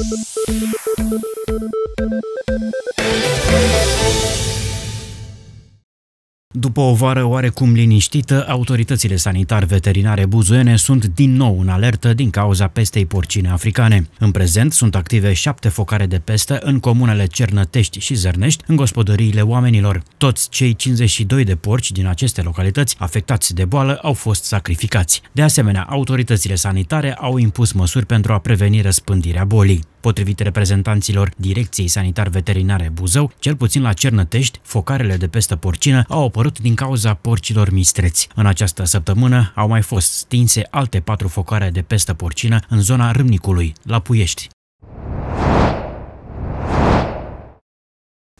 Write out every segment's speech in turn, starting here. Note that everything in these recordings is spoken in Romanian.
Thank you. După o vară oarecum liniștită, autoritățile sanitar-veterinare buzuene sunt din nou în alertă din cauza pestei porcine africane. În prezent sunt active șapte focare de peste în comunele Cernătești și Zărnești, în gospodăriile oamenilor. Toți cei 52 de porci din aceste localități afectați de boală au fost sacrificați. De asemenea, autoritățile sanitare au impus măsuri pentru a preveni răspândirea bolii. Potrivit reprezentanților Direcției Sanitar-Veterinare Buzău, cel puțin la Cernătești, focarele de pestă porcină au apărut din cauza porcilor mistreți. În această săptămână au mai fost stinse alte patru focare de pestă porcină în zona Râmnicului, la Puiești.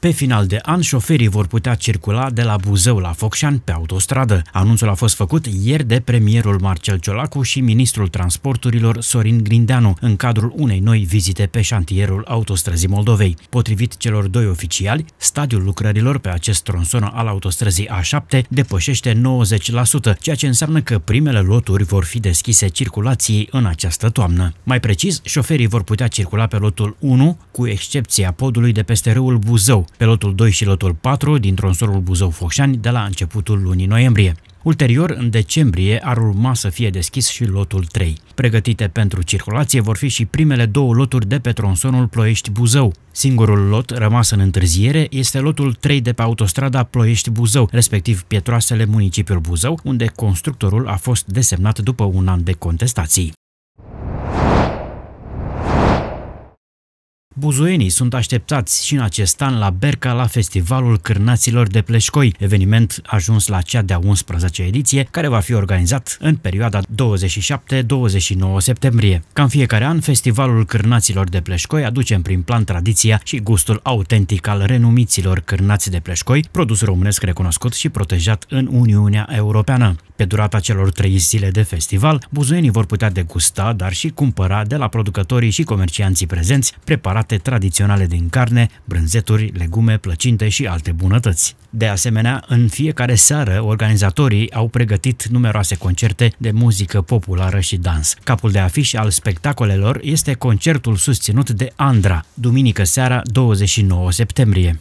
Pe final de an, șoferii vor putea circula de la Buzău la Focșan pe autostradă. Anunțul a fost făcut ieri de premierul Marcel Ciolacu și ministrul transporturilor Sorin Grindeanu în cadrul unei noi vizite pe șantierul autostrăzii Moldovei. Potrivit celor doi oficiali, stadiul lucrărilor pe acest tronson al autostrăzii A7 depășește 90%, ceea ce înseamnă că primele loturi vor fi deschise circulației în această toamnă. Mai precis, șoferii vor putea circula pe lotul 1, cu excepția podului de peste râul Buzău, pe lotul 2 și lotul 4 din tronsorul Buzău-Focșani de la începutul lunii noiembrie. Ulterior, în decembrie, ar urma să fie deschis și lotul 3. Pregătite pentru circulație vor fi și primele două loturi de pe tronsonul Ploiești-Buzău. Singurul lot rămas în întârziere este lotul 3 de pe autostrada Ploiești-Buzău, respectiv Pietroasele, municipiul Buzău, unde constructorul a fost desemnat după un an de contestații. Buzoienii sunt așteptați și în acest an la Berca la Festivalul Cârnaților de Pleșcoi, eveniment ajuns la cea de-a 11-a ediție, care va fi organizat în perioada 27-29 septembrie. Cam fiecare an, Festivalul Cârnaților de Pleșcoi aduce în prim plan tradiția și gustul autentic al renumiților cârnați de pleșcoi, produs românesc recunoscut și protejat în Uniunea Europeană. Pe durata celor trei zile de festival, buzoienii vor putea degusta, dar și cumpăra de la producătorii și comercianții prezenți preparate preparate tradiționale din carne, brânzeturi, legume, plăcinte și alte bunătăți. De asemenea, în fiecare seară, organizatorii au pregătit numeroase concerte de muzică populară și dans. Capul de afiș al spectacolelor este concertul susținut de Andra, duminică seara 29 septembrie.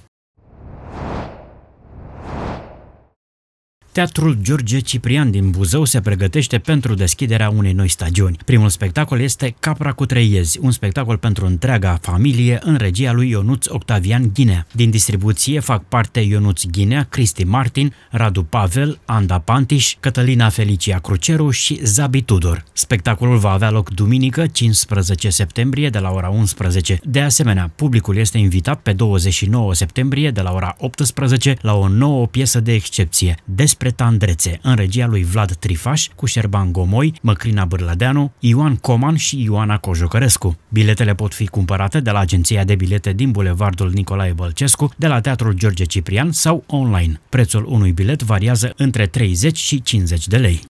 Teatrul George Ciprian din Buzău se pregătește pentru deschiderea unei noi stagiuni. Primul spectacol este Capra cu treiezi, un spectacol pentru întreaga familie în regia lui Ionuț Octavian Ghinea. Din distribuție fac parte Ionuț Ghinea, Cristi Martin, Radu Pavel, Anda Pantiș, Cătălina Felicia Cruceru și Zabi Tudor. Spectacolul va avea loc duminică 15 septembrie de la ora 11. De asemenea, publicul este invitat pe 29 septembrie de la ora 18 la o nouă piesă de excepție despre despre tandrețe, în regia lui Vlad Trifaș, cu Șerban Gomoi, Măcrina Bârladeanu, Ioan Coman și Ioana Cojocărescu. Biletele pot fi cumpărate de la agenția de bilete din Bulevardul Nicolae Bălcescu, de la Teatrul George Ciprian sau online. Prețul unui bilet variază între 30 și 50 de lei.